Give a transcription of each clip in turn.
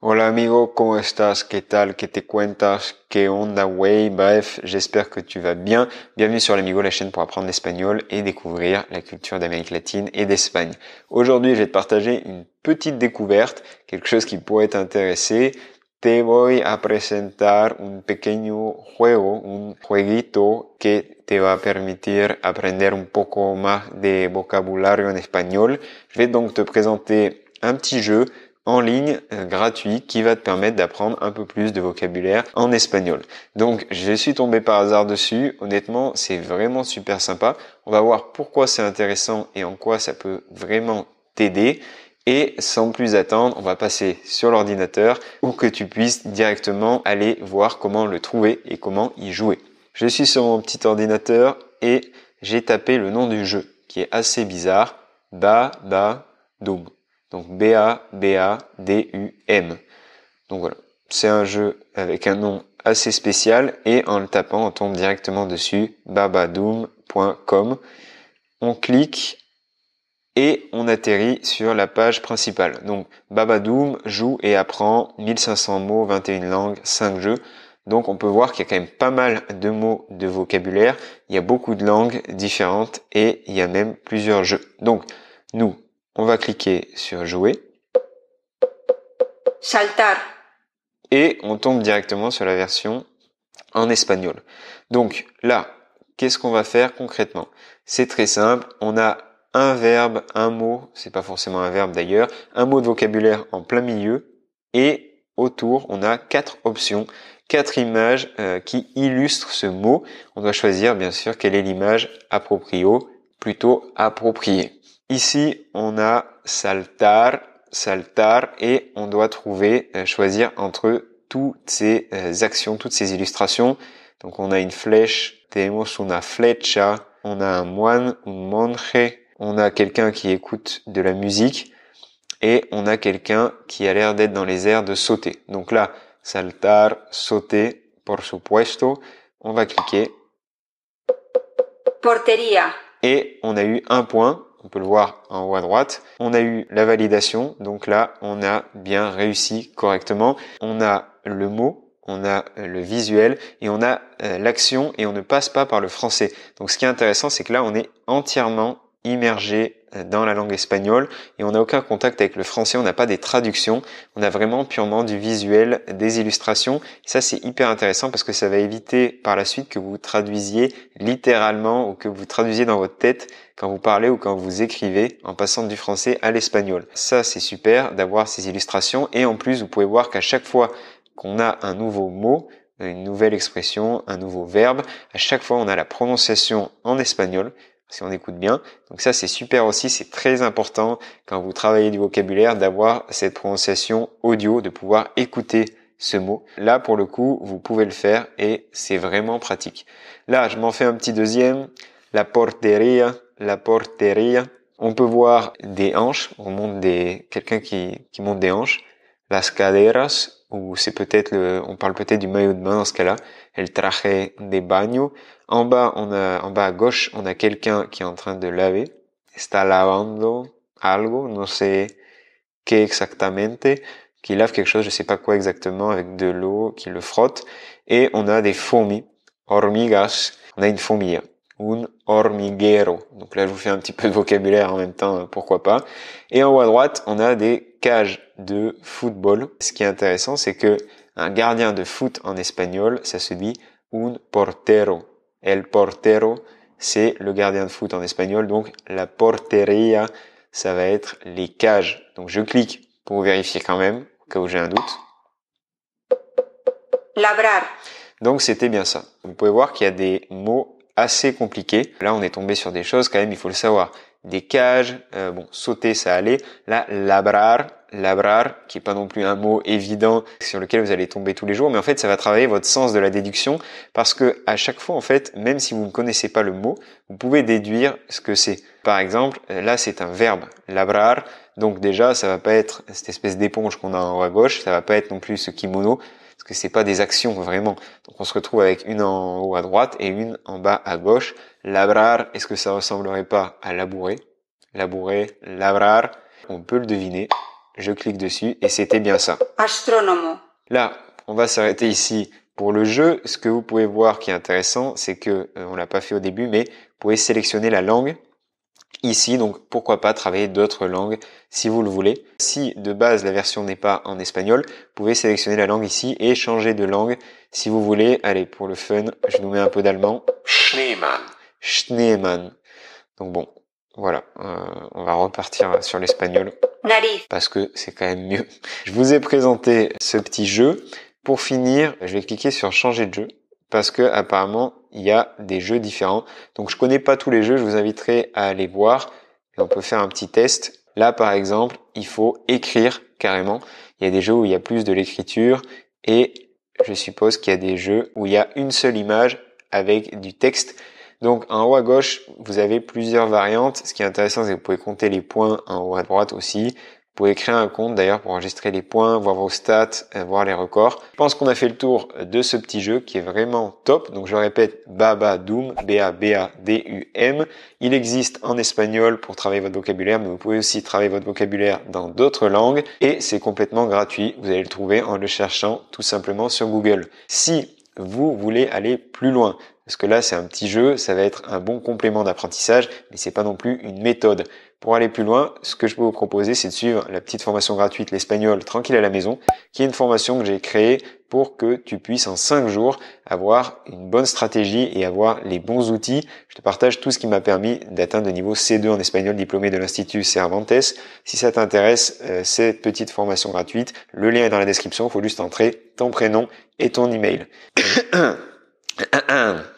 Hola amigo, ¿cómo estás? ¿Qué tal? ¿Qué te cuentas? ¿Qué onda, way? Bref, j'espère que tu vas bien. Bienvenue sur l'Amigo, la chaîne pour apprendre l'espagnol et découvrir la culture d'Amérique latine et d'Espagne. Aujourd'hui, je vais te partager une petite découverte, quelque chose qui pourrait t'intéresser. Te voy a presentar un pequeño juego, un jueguito que te va permettre permitir aprender un poco más de vocabulario en espagnol. Je vais donc te présenter un petit jeu en ligne euh, gratuit qui va te permettre d'apprendre un peu plus de vocabulaire en espagnol. Donc je suis tombé par hasard dessus, honnêtement c'est vraiment super sympa. On va voir pourquoi c'est intéressant et en quoi ça peut vraiment t'aider. Et sans plus attendre, on va passer sur l'ordinateur ou que tu puisses directement aller voir comment le trouver et comment y jouer. Je suis sur mon petit ordinateur et j'ai tapé le nom du jeu qui est assez bizarre, Ba Ba Doom. Donc B-A-B-A-D-U-M. Donc voilà, c'est un jeu avec un nom assez spécial et en le tapant on tombe directement dessus, babadoom.com. On clique et on atterrit sur la page principale. Donc Babadoom joue et apprend 1500 mots, 21 langues, 5 jeux. Donc on peut voir qu'il y a quand même pas mal de mots de vocabulaire, il y a beaucoup de langues différentes et il y a même plusieurs jeux. Donc nous, on va cliquer sur jouer. Saltar. Et on tombe directement sur la version en espagnol. Donc là, qu'est-ce qu'on va faire concrètement C'est très simple, on a un verbe, un mot, c'est pas forcément un verbe d'ailleurs, un mot de vocabulaire en plein milieu et autour, on a quatre options, quatre images euh, qui illustrent ce mot. On doit choisir bien sûr quelle est l'image appropriée plutôt appropriée. Ici, on a saltar, saltar et on doit trouver, euh, choisir entre toutes ces euh, actions, toutes ces illustrations. Donc on a une flèche, tenemos una flecha, on a un moine, un monje, on a quelqu'un qui écoute de la musique et on a quelqu'un qui a l'air d'être dans les airs de sauter. Donc là, saltar, sauter, por supuesto, on va cliquer. Porteria. Et on a eu un point on peut le voir en haut à droite. On a eu la validation, donc là on a bien réussi correctement. On a le mot on a le visuel et on a euh, l'action et on ne passe pas par le français. Donc ce qui est intéressant, c'est que là, on est entièrement immergé euh, dans la langue espagnole et on n'a aucun contact avec le français, on n'a pas des traductions, on a vraiment purement du visuel, des illustrations. ça c'est hyper intéressant parce que ça va éviter par la suite que vous traduisiez littéralement ou que vous traduisiez dans votre tête quand vous parlez ou quand vous écrivez en passant du français à l'espagnol. Ça c'est super d'avoir ces illustrations et en plus vous pouvez voir qu'à chaque fois qu'on a un nouveau mot, une nouvelle expression, un nouveau verbe, à chaque fois on a la prononciation en espagnol si on écoute bien. Donc ça, c'est super aussi, c'est très important quand vous travaillez du vocabulaire d'avoir cette prononciation audio, de pouvoir écouter ce mot. Là, pour le coup, vous pouvez le faire et c'est vraiment pratique. Là, je m'en fais un petit deuxième. La porteria, la porteria. On peut voir des hanches. On monte des, quelqu'un qui, qui monte des hanches. Las caderas, ou c'est peut-être le, on parle peut-être du maillot de bain dans ce cas-là, Elle traje de baño. En bas, on a, en bas à gauche, on a quelqu'un qui est en train de laver. Está lavando algo, no sé qué exactamente. Qui lave quelque chose, je sais pas quoi exactement, avec de l'eau, qui le frotte. Et on a des fourmis, hormigas. On a une fourmille un hormiguero. Donc là, je vous fais un petit peu de vocabulaire en même temps, euh, pourquoi pas. Et en haut à droite, on a des cages de football. Ce qui est intéressant, c'est que un gardien de foot en espagnol, ça se dit un portero. El portero, c'est le gardien de foot en espagnol. Donc la porteria, ça va être les cages. Donc je clique pour vérifier quand même, au cas où j'ai un doute. Labrar. Donc c'était bien ça. Vous pouvez voir qu'il y a des mots assez compliqué. Là, on est tombé sur des choses quand même, il faut le savoir. Des cages, euh, bon, sauter, ça allait. Là, labrar, labrar, qui est pas non plus un mot évident sur lequel vous allez tomber tous les jours, mais en fait, ça va travailler votre sens de la déduction parce que à chaque fois, en fait, même si vous ne connaissez pas le mot, vous pouvez déduire ce que c'est. Par exemple, euh, là, c'est un verbe, labrar. Donc déjà, ça va pas être cette espèce d'éponge qu'on a en haut à gauche, ça va pas être non plus ce kimono, que c'est pas des actions vraiment. Donc on se retrouve avec une en haut à droite et une en bas à gauche. Labrar, est-ce que ça ressemblerait pas à labourer Labourer, labrar, on peut le deviner. Je clique dessus et c'était bien ça. Astronomo. Là, on va s'arrêter ici pour le jeu. Ce que vous pouvez voir qui est intéressant, c'est que euh, on l'a pas fait au début, mais vous pouvez sélectionner la langue Ici, donc pourquoi pas travailler d'autres langues si vous le voulez. Si de base la version n'est pas en espagnol, vous pouvez sélectionner la langue ici et changer de langue si vous voulez. Allez, pour le fun, je nous mets un peu d'allemand. Schneemann. Schneemann. Donc bon, voilà, euh, on va repartir sur l'espagnol. Parce que c'est quand même mieux. Je vous ai présenté ce petit jeu. Pour finir, je vais cliquer sur changer de jeu parce que apparemment il y a des jeux différents. Donc je connais pas tous les jeux, je vous inviterai à aller voir. Et on peut faire un petit test. Là, par exemple, il faut écrire carrément. Il y a des jeux où il y a plus de l'écriture et je suppose qu'il y a des jeux où il y a une seule image avec du texte. Donc en haut à gauche, vous avez plusieurs variantes. Ce qui est intéressant, c'est que vous pouvez compter les points en haut à droite aussi. Vous pouvez créer un compte d'ailleurs pour enregistrer les points, voir vos stats, euh, voir les records. Je pense qu'on a fait le tour de ce petit jeu qui est vraiment top. Donc je répète, Baba Doom, B-A-B-A-D-U-M. Il existe en espagnol pour travailler votre vocabulaire, mais vous pouvez aussi travailler votre vocabulaire dans d'autres langues et c'est complètement gratuit. Vous allez le trouver en le cherchant tout simplement sur Google. Si vous voulez aller plus loin, parce que là c'est un petit jeu, ça va être un bon complément d'apprentissage, mais c'est pas non plus une méthode. Pour aller plus loin, ce que je peux vous proposer, c'est de suivre la petite formation gratuite L'espagnol tranquille à la maison, qui est une formation que j'ai créée pour que tu puisses en 5 jours avoir une bonne stratégie et avoir les bons outils. Je te partage tout ce qui m'a permis d'atteindre le niveau C2 en espagnol diplômé de l'Institut Cervantes. Si ça t'intéresse, euh, cette petite formation gratuite, le lien est dans la description, il faut juste entrer ton prénom et ton email.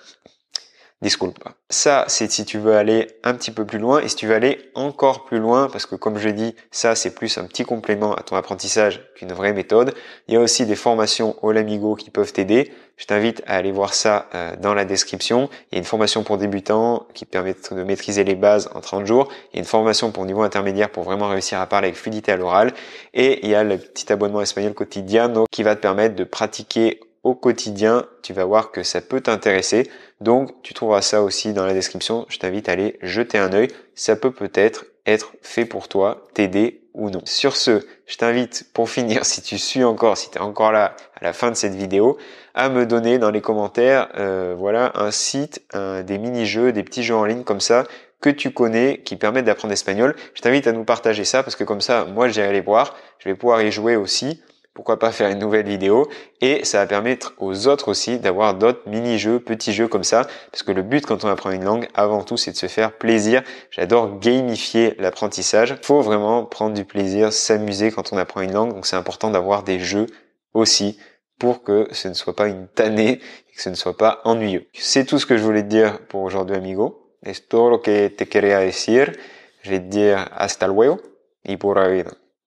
Disculpe. Ça, c'est si tu veux aller un petit peu plus loin et si tu veux aller encore plus loin, parce que comme je dis, ça, c'est plus un petit complément à ton apprentissage qu'une vraie méthode. Il y a aussi des formations Olamigo qui peuvent t'aider. Je t'invite à aller voir ça euh, dans la description. Il y a une formation pour débutants qui permet de maîtriser les bases en 30 jours. Il y a une formation pour niveau intermédiaire pour vraiment réussir à parler avec fluidité à l'oral. Et il y a le petit abonnement espagnol quotidien qui va te permettre de pratiquer au quotidien, tu vas voir que ça peut t'intéresser. Donc tu trouveras ça aussi dans la description. Je t'invite à aller jeter un œil. Ça peut peut-être être fait pour toi, t'aider ou non. Sur ce, je t'invite pour finir, si tu suis encore, si tu es encore là à la fin de cette vidéo, à me donner dans les commentaires euh, voilà un site, des mini-jeux, des petits jeux en ligne comme ça que tu connais qui permettent d'apprendre l'espagnol. Je t'invite à nous partager ça parce que comme ça, moi j'irai les voir, je vais pouvoir y jouer aussi pourquoi pas faire une nouvelle vidéo et ça va permettre aux autres aussi d'avoir d'autres mini-jeux, petits jeux comme ça parce que le but quand on apprend une langue avant tout c'est de se faire plaisir. J'adore gamifier l'apprentissage. Faut vraiment prendre du plaisir, s'amuser quand on apprend une langue donc c'est important d'avoir des jeux aussi pour que ce ne soit pas une tannée et que ce ne soit pas ennuyeux. C'est tout ce que je voulais te dire pour aujourd'hui amigo. Esto lo que te quería decir. Je vais te dire hasta luego y por la